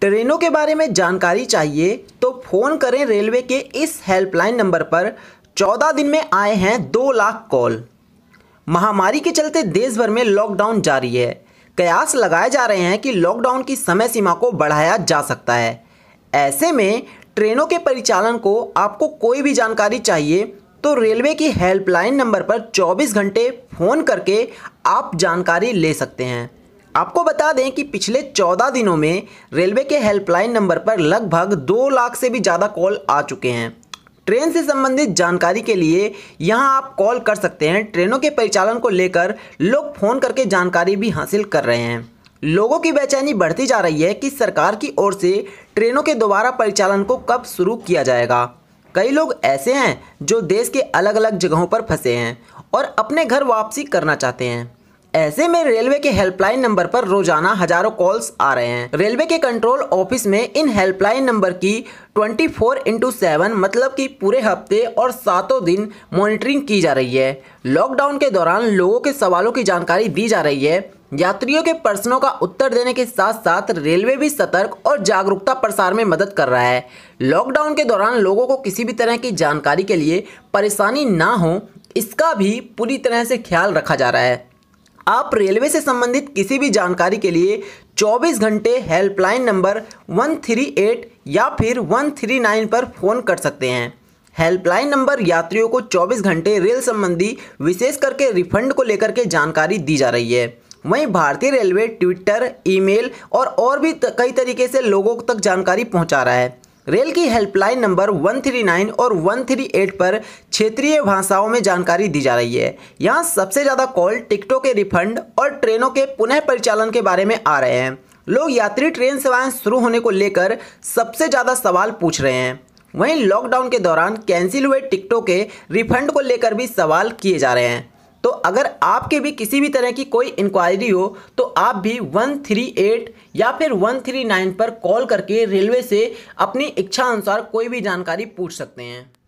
ट्रेनों के बारे में जानकारी चाहिए तो फ़ोन करें रेलवे के इस हेल्पलाइन नंबर पर चौदह दिन में आए हैं दो लाख कॉल महामारी के चलते देश भर में लॉकडाउन जारी है कयास लगाए जा रहे हैं कि लॉकडाउन की समय सीमा को बढ़ाया जा सकता है ऐसे में ट्रेनों के परिचालन को आपको कोई भी जानकारी चाहिए तो रेलवे की हेल्पलाइन नंबर पर 24 घंटे फ़ोन करके आप जानकारी ले सकते हैं आपको बता दें कि पिछले 14 दिनों में रेलवे के हेल्पलाइन नंबर पर लगभग दो लाख से भी ज़्यादा कॉल आ चुके हैं ट्रेन से संबंधित जानकारी के लिए यहां आप कॉल कर सकते हैं ट्रेनों के परिचालन को लेकर लोग फ़ोन करके जानकारी भी हासिल कर रहे हैं लोगों की बेचैनी बढ़ती जा रही है कि सरकार की ओर से ट्रेनों के दोबारा परिचालन को कब शुरू किया जाएगा कई लोग ऐसे हैं जो देश के अलग अलग जगहों पर फंसे हैं और अपने घर वापसी करना चाहते हैं ऐसे में रेलवे के हेल्पलाइन नंबर पर रोजाना हजारों कॉल्स आ रहे हैं रेलवे के कंट्रोल ऑफिस में इन हेल्पलाइन नंबर की 24 फोर इंटू सेवन मतलब कि पूरे हफ्ते और सातों दिन मॉनिटरिंग की जा रही है लॉकडाउन के दौरान लोगों के सवालों की जानकारी दी जा रही है यात्रियों के प्रश्नों का उत्तर देने के साथ साथ रेलवे भी सतर्क और जागरूकता प्रसार में मदद कर रहा है लॉकडाउन के दौरान लोगों को किसी भी तरह की जानकारी के लिए परेशानी ना हो इसका भी पूरी तरह से ख्याल रखा जा रहा है आप रेलवे से संबंधित किसी भी जानकारी के लिए 24 घंटे हेल्पलाइन नंबर 138 या फिर 139 पर फ़ोन कर सकते हैं हेल्पलाइन नंबर यात्रियों को 24 घंटे रेल संबंधी विशेष करके रिफंड को लेकर के जानकारी दी जा रही है वहीं भारतीय रेलवे ट्विटर ईमेल और और भी कई तरीके से लोगों तक जानकारी पहुंचा रहा है रेल की हेल्पलाइन नंबर 139 और 138 पर क्षेत्रीय भाषाओं में जानकारी दी जा रही है यहाँ सबसे ज़्यादा कॉल टिकटों के रिफंड और ट्रेनों के पुनः परिचालन के बारे में आ रहे हैं लोग यात्री ट्रेन सेवाएं शुरू होने को लेकर सबसे ज़्यादा सवाल पूछ रहे हैं वहीं लॉकडाउन के दौरान कैंसिल हुए टिकटों के रिफंड को लेकर भी सवाल किए जा रहे हैं तो अगर आपके भी किसी भी तरह की कोई इंक्वायरी हो तो आप भी 138 या फिर 139 पर कॉल करके रेलवे से अपनी इच्छा अनुसार कोई भी जानकारी पूछ सकते हैं